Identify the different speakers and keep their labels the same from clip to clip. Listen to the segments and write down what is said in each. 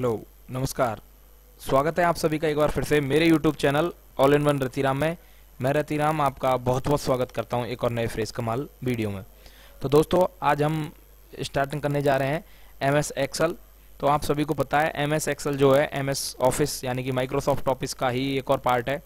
Speaker 1: hello नमस्कार स्वागत है आप सभी का एक बार फिर से मेरे YouTube channel all in one Ratiram में मैं रतिराम आपका बहुत बहुत स्वागत करता हूं एक और नए फ्रेश कमाल वीडियो में तो दोस्तों आज हम स्टार्टिंग करने जा रहे हैं एम एस एक्सल तो आप सभी को पता है एम एस एक्सल जो है एम एस ऑफिस यानी कि माइक्रोसॉफ्ट ऑफिस का ही एक और पार्ट है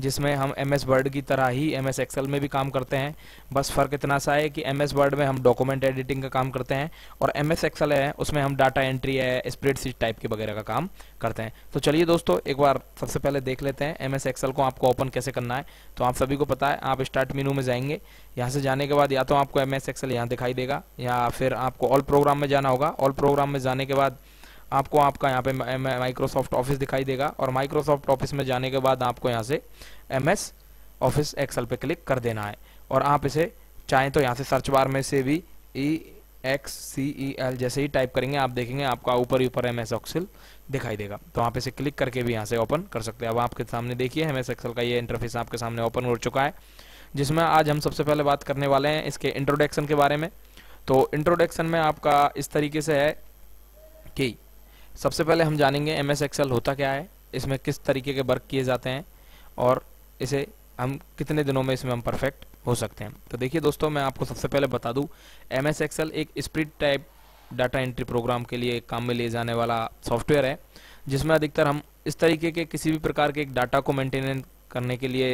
Speaker 1: जिसमें हम एम एस वर्ड की तरह ही एम एस एक्सेल में भी काम करते हैं बस फ़र्क इतना सा है कि एम एस वर्ड में हम डॉक्यूमेंट एडिटिंग का काम करते हैं और एम एस एक्सेल है उसमें हम डाटा एंट्री है स्प्रेडशीट टाइप के वगैरह का काम करते हैं तो चलिए दोस्तों एक बार सबसे पहले देख लेते हैं एम एस एक्सेल को आपको ओपन कैसे करना है तो आप सभी को पता है आप स्टार्ट मीनू में जाएंगे यहाँ से जाने के बाद या तो आपको एम एस एक्सेल यहाँ दिखाई देगा या फिर आपको ऑल प्रोग्राम में जाना होगा ऑल प्रोग्राम में जाने के बाद आपको आपका यहाँ पे माइक्रोसॉफ्ट ऑफिस दिखाई देगा और माइक्रोसॉफ्ट ऑफिस में जाने के बाद आपको यहाँ से एम एस ऑफिस एक्सल पे क्लिक कर देना है और आप इसे चाहें तो यहाँ से सर्च बार में से भी ई एक्स सी ई एल जैसे ही टाइप करेंगे आप देखेंगे आपका ऊपर ही ऊपर एम एस ऑक्सिल दिखाई देगा तो आप इसे क्लिक करके भी यहाँ से ओपन कर सकते हैं अब आपके सामने देखिए एम एस एक्सल का ये इंटरफेस आपके सामने ओपन हो चुका है जिसमें आज हम सबसे पहले बात करने वाले हैं इसके इंट्रोडक्शन के बारे में तो इंट्रोडक्शन में आपका इस तरीके से है कि सबसे पहले हम जानेंगे एम एस एक्सएल होता क्या है इसमें किस तरीके के वर्क किए जाते हैं और इसे हम कितने दिनों में इसमें हम परफेक्ट हो सकते हैं तो देखिए दोस्तों मैं आपको सबसे पहले बता दूं एम एस एक्सएल एक spreadsheet type data entry program के लिए काम में लिए जाने वाला सॉफ्टवेयर है जिसमें अधिकतर हम इस तरीके के किसी भी प्रकार के एक डाटा को मेंटेन करने के लिए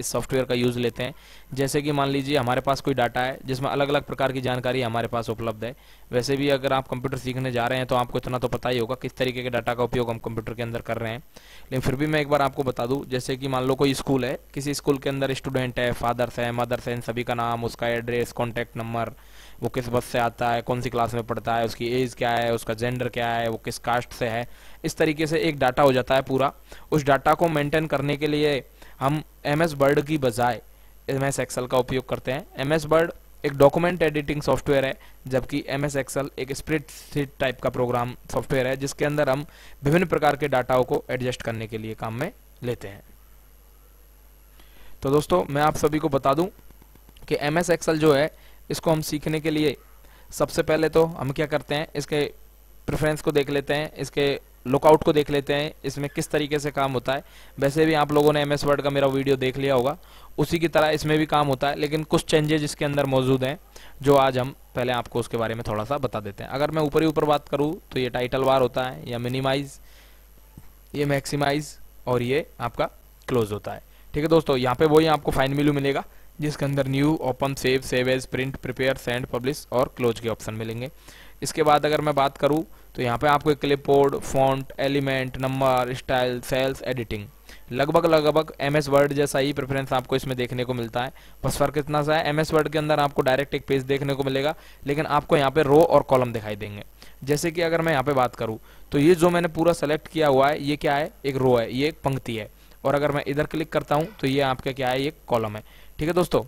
Speaker 1: इस सॉफ्टवेयर का यूज़ लेते हैं जैसे कि मान लीजिए हमारे पास कोई डाटा है जिसमें अलग अलग प्रकार की जानकारी हमारे पास उपलब्ध है वैसे भी अगर आप कंप्यूटर सीखने जा रहे हैं तो आपको इतना तो पता ही होगा किस तरीके के डाटा का उपयोग हम कंप्यूटर के अंदर कर रहे हैं लेकिन फिर भी मैं एक बार आपको बता दूँ जैसे कि मान लो कोई स्कूल है किसी स्कूल के अंदर स्टूडेंट है फादर्स है मदर्स है सभी का नाम उसका एड्रेस कॉन्टैक्ट नंबर वो किस बस से आता है कौन सी क्लास में पढ़ता है उसकी एज क्या है उसका जेंडर क्या है वो किस कास्ट से है इस तरीके से एक डाटा हो जाता है पूरा उस डाटा को मेंटेन करने के लिए हम एम एस वर्ड की बजाय एम एस एक्सल का उपयोग करते हैं एम एस वर्ड एक डॉक्यूमेंट एडिटिंग सॉफ्टवेयर है जबकि एम एस एक्सल एक स्प्रेडशीट टाइप का प्रोग्राम सॉफ्टवेयर है जिसके अंदर हम विभिन्न प्रकार के डाटाओं को एडजस्ट करने के लिए काम में लेते हैं तो दोस्तों मैं आप सभी को बता दूं कि एम एस एक्सल जो है इसको हम सीखने के लिए सबसे पहले तो हम क्या करते हैं इसके प्रेफरेंस को देख लेते हैं इसके लुकआउट को देख लेते हैं इसमें किस तरीके से काम होता है वैसे भी आप लोगों ने एम एस वर्ड का मेरा वीडियो देख लिया होगा उसी की तरह इसमें भी काम होता है लेकिन कुछ चेंजेज इसके अंदर मौजूद हैं जो आज हम पहले आपको उसके बारे में थोड़ा सा बता देते हैं अगर मैं ऊपर ही ऊपर बात करूँ तो ये टाइटल वार होता है या मिनिमाइज ये मैक्सीमाइज और ये आपका क्लोज होता है ठीक है दोस्तों यहाँ पे वही आपको फाइन मिलू मिलेगा जिसके अंदर new open save save as print prepare send publish और क्लोज के ऑप्शन मिलेंगे इसके बाद अगर मैं बात करूँ तो यहाँ पे आपको clipboard font element number style cells editing लगभग लगभग एम एस वर्ड जैसा ही प्रेफरेंस आपको इसमें देखने को मिलता है बस फर्क इतना सा है एम एस वर्ड के अंदर आपको डायरेक्ट एक पेज देखने को मिलेगा लेकिन आपको यहाँ पे रो और कॉलम दिखाई देंगे जैसे कि अगर मैं यहाँ पे बात करूँ तो ये जो मैंने पूरा सेलेक्ट किया हुआ है ये क्या है एक रो है ये एक पंक्ति है और अगर मैं इधर क्लिक करता हूँ तो ये आपका क्या है ये कॉलम है ठीक है दोस्तों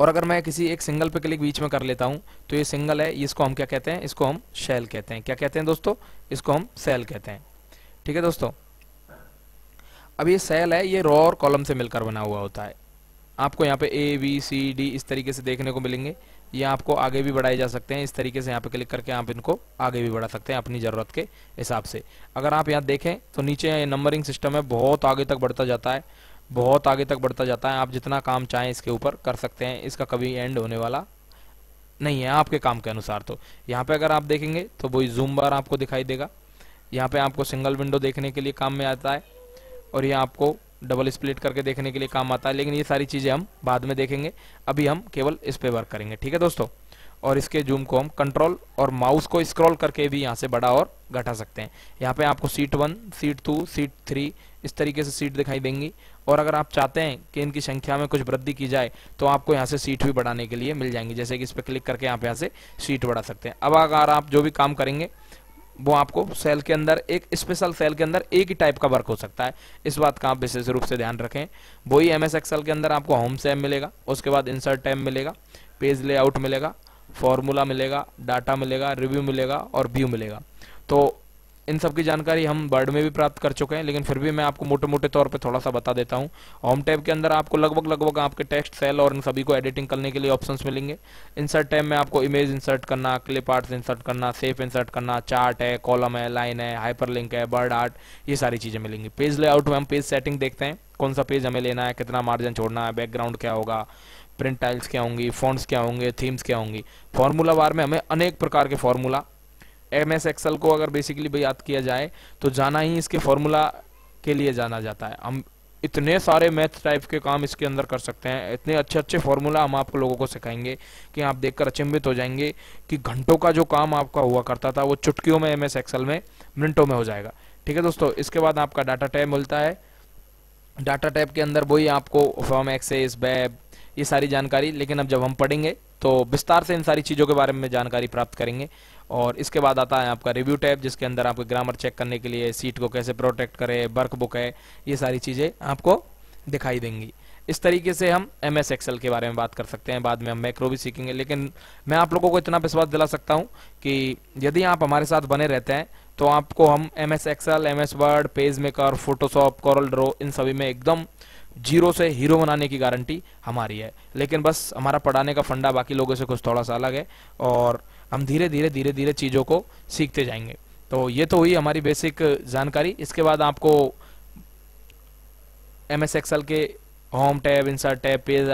Speaker 1: और अगर मैं किसी एक सिंगल पे क्लिक बीच में कर लेता हूँ तो ये सिंगल है इसको हम क्या कहते हैं इसको हम शेल कहते हैं क्या कहते हैं दोस्तों इसको हम सेल कहते हैं ठीक है दोस्तों अब ये सेल है ये रॉ और कॉलम से मिलकर बना हुआ होता है आपको यहाँ पे ए बी सी डी इस तरीके से देखने को मिलेंगे ये आपको आगे भी बढ़ाए जा सकते हैं इस तरीके से यहाँ पे क्लिक करके आप इनको आगे भी बढ़ा सकते हैं अपनी ज़रूरत के हिसाब से अगर आप यहाँ देखें तो नीचे ये नंबरिंग सिस्टम है बहुत आगे तक बढ़ता जाता है बहुत आगे तक बढ़ता जाता है आप जितना काम चाहें इसके ऊपर कर सकते हैं इसका कभी एंड होने वाला नहीं है आपके काम के अनुसार तो यहाँ पे अगर आप देखेंगे तो वही जूम बार आपको दिखाई देगा यहाँ पे आपको सिंगल विंडो देखने के लिए काम में आता है और यहाँ आपको डबल स्प्लिट करके देखने के लिए काम आता है लेकिन ये सारी चीज़ें हम बाद में देखेंगे अभी हम केवल इस पर वर्क करेंगे ठीक है दोस्तों और इसके जूम को हम कंट्रोल और माउस को स्क्रॉल करके भी यहाँ से बड़ा और घटा सकते हैं यहाँ पे आपको sheet one sheet two sheet three इस तरीके से सीट दिखाई देंगी और अगर आप चाहते हैं कि इनकी संख्या में कुछ वृद्धि की जाए तो आपको यहाँ से सीट भी बढ़ाने के लिए मिल जाएंगी जैसे कि इस पर क्लिक करके आप यहाँ से सीट बढ़ा सकते हैं अब अगर आप जो भी काम करेंगे वो आपको सेल के अंदर एक स्पेशल सेल के अंदर एक ही टाइप का वर्क हो सकता है इस बात का आप विशेष रूप से ध्यान रखें वही एम एस के अंदर आपको होम सेम मिलेगा उसके बाद इंसर्ट टैम मिलेगा पेज लेआउट मिलेगा फॉर्मूला मिलेगा डाटा मिलेगा रिव्यू मिलेगा और व्यू मिलेगा तो इन सब की जानकारी हम बर्ड में भी प्राप्त कर चुके हैं लेकिन फिर भी मैं आपको मोटे मोटे तौर पर थोड़ा सा बता देता हूँ होम टैब के अंदर आपको लगभग लगभग आपके टेक्स्ट सेल और इन सभी को एडिटिंग करने के लिए ऑप्शंस मिलेंगे इंसर्ट टैब में आपको इमेज इंसर्ट करना क्लिप आर्ट्स इंसर्ट करना सेफ इंसर्ट करना चार्ट है कॉलम है लाइन है हाइपर है बर्ड आर्ट ये सारी चीज़ें मिलेंगी पेज लेआउट में हम पेज सेटिंग देखते हैं कौन सा पेज हमें लेना है कितना मार्जिन छोड़ना है बैकग्राउंड क्या होगा प्रिंट टाइल्स क्या होंगी फॉन्ट्स क्या होंगे थीम्स क्या होंगी फार्मूला बार में हमें अनेक प्रकार के फार्मूला एम एस एक्सएल को अगर बेसिकली याद किया जाए तो जाना ही इसके फॉर्मूला के लिए जाना जाता है हम इतने सारे मैथ टाइप के काम इसके अंदर कर सकते हैं इतने अच्छे अच्छे फॉर्मूला हम आप लोगों को सिखाएंगे कि आप देखकर अचंभित हो जाएंगे कि घंटों का जो काम आपका हुआ करता था वो चुटकियों में एम एस एक्सएल में मिनटों में हो जाएगा ठीक है दोस्तों इसके बाद आपका डाटा टैब मिलता है डाटा टैब के अंदर वही आपको फॉर्म एक्सेस बैब ये सारी जानकारी लेकिन अब जब हम पढ़ेंगे तो विस्तार से इन सारी चीज़ों के बारे में जानकारी प्राप्त करेंगे और इसके बाद आता है आपका रिव्यू टैब जिसके अंदर आपके ग्रामर चेक करने के लिए सीट को कैसे प्रोटेक्ट करें वर्क बुक है ये सारी चीज़ें आपको दिखाई देंगी इस तरीके से हम एम एस एक्सेल के बारे में बात कर सकते हैं बाद में हम मैक्रो भी सीखेंगे लेकिन मैं आप लोगों को इतना विश्वास दिला सकता हूँ कि यदि आप हमारे साथ बने रहते हैं तो आपको हम M S Excel M S Word page maker Photoshop Corel draw इन सभी में एकदम जीरो से हीरो बनाने की गारंटी हमारी है लेकिन बस हमारा पढ़ाने का फंडा बाकी लोगों से कुछ थोड़ा सा अलग है और हम धीरे धीरे धीरे धीरे चीज़ों को सीखते जाएंगे तो ये तो हुई हमारी बेसिक जानकारी इसके बाद आपको एम एस एक्सएल के home tab insert tab page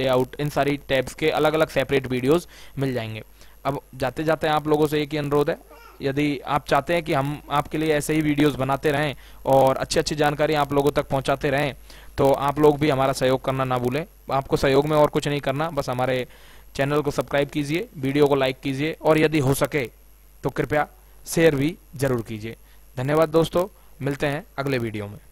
Speaker 1: layout इन सारी टैब्स के अलग अलग सेपरेट वीडियोस मिल जाएंगे अब जाते जाते आप लोगों से एक ही अनुरोध है यदि आप चाहते हैं कि हम आपके लिए ऐसे ही वीडियोस बनाते रहें और अच्छी अच्छी जानकारी आप लोगों तक पहुंचाते रहें तो आप लोग भी हमारा सहयोग करना ना भूलें आपको सहयोग में और कुछ नहीं करना बस हमारे चैनल को सब्सक्राइब कीजिए वीडियो को लाइक कीजिए और यदि हो सके तो कृपया शेयर भी जरूर कीजिए धन्यवाद दोस्तों मिलते हैं अगले वीडियो में